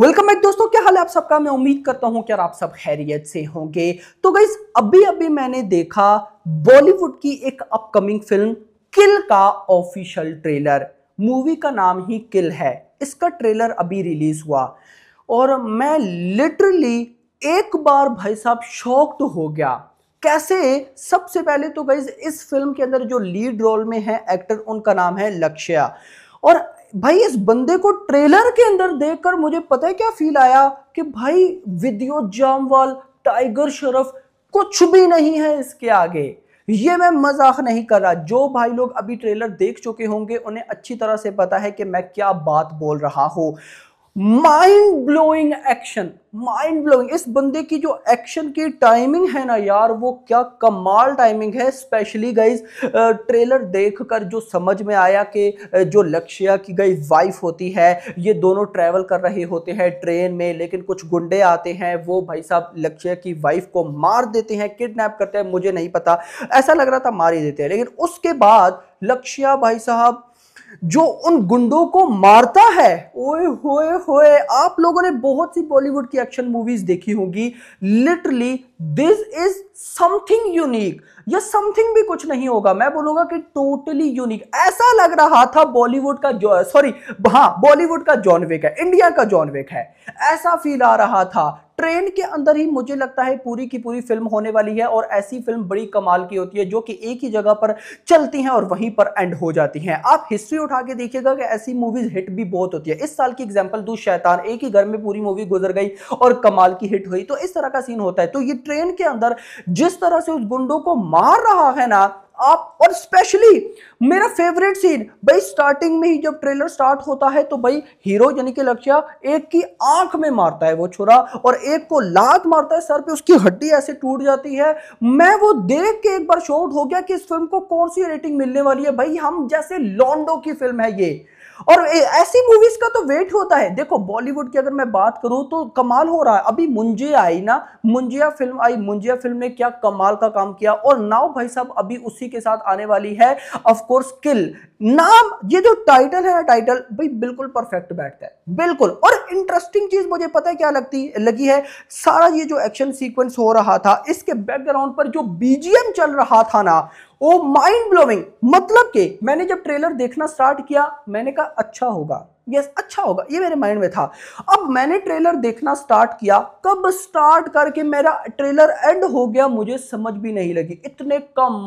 welcome back दोस्तों क्या हाल है आप सबका मैं उम्मीद करता हूं कि आप सब खैरियत से होंगे तो गई अभी अभी मैंने देखा बॉलीवुड की एक अपकमिंग फिल्म किल का ऑफिशियल ट्रेलर मूवी का नाम ही किल है इसका ट्रेलर अभी रिलीज हुआ और मैं लिटरली एक बार भाई साहब शॉक तो हो गया कैसे सबसे पहले तो गई इस फिल्म के अंदर जो लीड रोल में है एक्टर उनका नाम है लक्ष्य और भाई इस बंदे को ट्रेलर के अंदर देखकर मुझे पता है क्या फील आया कि भाई विद्यो जामवाल टाइगर शरफ कुछ भी नहीं है इसके आगे ये मैं मजाक नहीं कर रहा जो भाई लोग अभी ट्रेलर देख चुके होंगे उन्हें अच्छी तरह से पता है कि मैं क्या बात बोल रहा हूं mind blowing action mind blowing इस बंदे की जो एक्शन की टाइमिंग है ना यार वो क्या कमाल टाइमिंग है स्पेशली गाइज ट्रेलर देखकर जो समझ में आया कि जो लक्ष्या की गई वाइफ होती है ये दोनों ट्रैवल कर रहे होते हैं ट्रेन में लेकिन कुछ गुंडे आते हैं वो भाई साहब लक्ष्या की वाइफ को मार देते हैं किडनैप करते हैं मुझे नहीं पता ऐसा लग रहा था मार ही देते हैं लेकिन उसके बाद लक्ष्या भाई साहब जो उन गुंडों को मारता है ओए होए होए आप लोगों ने बहुत सी बॉलीवुड की एक्शन मूवीज देखी होगी literally this is something unique या समथिंग भी कुछ नहीं होगा मैं बोलूंगा कि टोटली यूनिक ऐसा लग रहा था बॉलीवुड का सॉरी हाँ बॉलीवुड का जॉनविक है इंडिया का जॉनविक है ऐसा फील आ रहा था ट्रेन के अंदर ही मुझे लगता है पूरी की पूरी फिल्म होने वाली है और ऐसी फिल्म बड़ी कमाल की होती है जो कि एक ही जगह पर चलती हैं और वहीं पर एंड हो जाती हैं आप हिस्ट्री उठा के देखिएगा कि ऐसी मूवीज हिट भी बहुत होती है इस साल की एग्जाम्पल दू शैतान एक ही घर में पूरी मूवी गुजर गई और कमाल की हिट हुई तो इस तरह का सीन होता है तो ये ट्रेन के अंदर जिस तरह से उस गुंडों को मार रहा है ना आप और स्पेशली मेरा फेवरेट सीन भाई स्टार्टिंग में ही जब ट्रेलर स्टार्ट होता है तो भाई हीरो यानी कि लक्ष्य एक की आंख में मारता है वो छुरा और एक को लात मारता है सर पे उसकी हड्डी ऐसे टूट जाती है मैं वो देख के एक बार शोट हो गया कि इस फिल्म को कौन सी रेटिंग मिलने वाली है भाई हम जैसे लॉन्डो की फिल्म है ये और ऐसी मूवीज का तो वेट होता है देखो बॉलीवुड की अगर मैं बात करूं तो कमाल हो रहा है अभी मुंजे आई ना मुंजिया फिल्म आई मुंजिया फिल्म ने क्या कमाल का काम किया और नाव भाई साहब अभी उसी के साथ आने वाली है ऑफकोर्स किल नाम ये जो टाइटल है ना टाइटल भाई बिल्कुल परफेक्ट बैठता है बिल्कुल और इंटरेस्टिंग चीज मुझे पता है क्या लगती लगी है सारा ये जो एक्शन सीक्वेंस हो रहा था इसके बैकग्राउंड पर जो बीजीएम चल रहा था ना वो माइंड ब्लोविंग मतलब के मैंने जब ट्रेलर देखना स्टार्ट किया मैंने कहा अच्छा होगा यस अच्छा होगा ये मेरे माइंड में था अब मैंने ट्रेलर देखना स्टार्ट किया कब स्टार्ट करके मेरा ट्रेलर एंड हो गया मुझे समझ भी नहीं लगी इतने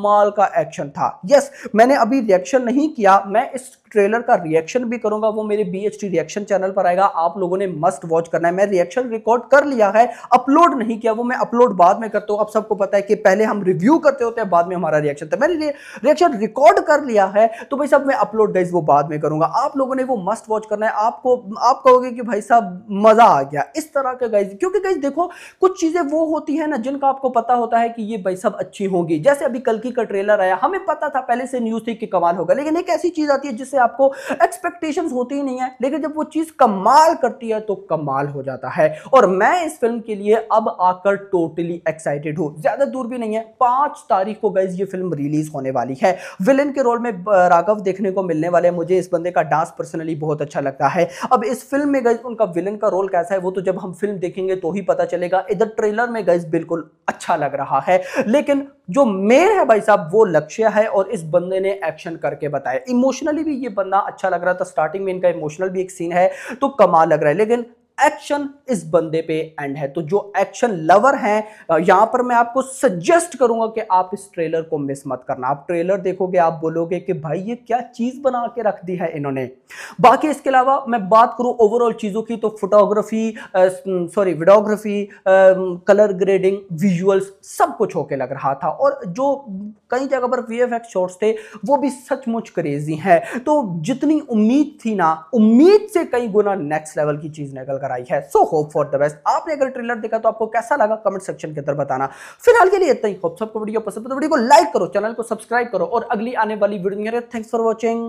माल का एक्शन था यस मैंने अभी रिएक्शन नहीं किया मैं इस ट्रेलर का रिएक्शन भी करूंगा वो मेरे बी रिएक्शन चैनल पर आएगा आप लोगों ने मस्ट वॉच करना है मैं रिएक्शन रिकॉर्ड कर लिया है अपलोड नहीं किया वो मैं अपलोड बाद में करता हूँ आप सबको पता है कि पहले हम रिव्यू करते होते हैं बाद में हमारा रिएक्शन था तो मैंने रिएक्शन रिकॉर्ड कर लिया है तो भाई साहब मैं अपलोड डेज वो बाद में करूंगा आप लोगों ने वो मस्ट वॉच करना है आपको आप कहोगे कि भाई साहब मजा आ गया इस तरह का गाइज क्योंकि गाइज देखो कुछ चीजें वो होती है ना जिनका आपको पता होता है कि ये भाई साहब अच्छी होगी जैसे अभी कल की का ट्रेलर आया हमें पता था पहले से न्यूज थी कि कमाल होगा लेकिन एक ऐसी चीज आती है जिससे आपको एक्सपेक्टेशंस होती ही नहीं है लेकिन जब वो चीज़ कमाल करती है तो कमाल हो जाता है और मैं इस फिल्म के लिए अब आकर टोटली एक्साइटेड हूँ ज़्यादा दूर भी नहीं है पाँच तारीख को गई ये फिल्म रिलीज होने वाली है विलन के रोल में राघव देखने को मिलने वाले मुझे इस बंदे का डांस पर्सनली बहुत अच्छा लगता है अब इस फिल्म में गई उनका विलन का रोल कैसा है वो तो जब हम फिल्म देखेंगे तो ही पता चलेगा इधर ट्रेलर में गई बिल्कुल अच्छा लग रहा है लेकिन जो मेन है भाई साहब वो लक्ष्य है और इस बंदे ने एक्शन करके बताया इमोशनली भी ये बंदा अच्छा लग रहा था स्टार्टिंग में इनका इमोशनल भी एक सीन है तो कमाल लग रहा है लेकिन एक्शन इस बंदे पे एंड है तो जो एक्शन लवर हैं यहां पर मैं आपको सजेस्ट करूंगा कि आप इस ट्रेलर को मिस मत करना आप ट्रेलर देखोगे आप बोलोगे कि भाई ये क्या चीज़ बना के रख दी है इन्होंने बाकी इसके अलावा मैं बात करूं ओवरऑल चीज़ों की तो photography sorry videography colour grading visuals सब कुछ होके लग रहा था और जो कई जगह पर वी एफ शॉट्स थे वो भी सचमुच क्रेजी है तो जितनी उम्मीद थी ना उम्मीद से कई गुना नेक्स्ट लेवल की चीज़ निकल लेकर आई है so hope for the best आपने अगर ट्रेलर देखा तो आपको कैसा लगा कमेंट सेक्शन के अंदर बताना फिलहाल के लिए इतना ही होप सबको वीडियो पसंद तो वीडियो को लाइक करो चैनल को सब्सक्राइब करो और अगली आने वाली वीडियो थैंक्स फॉर वॉचिंग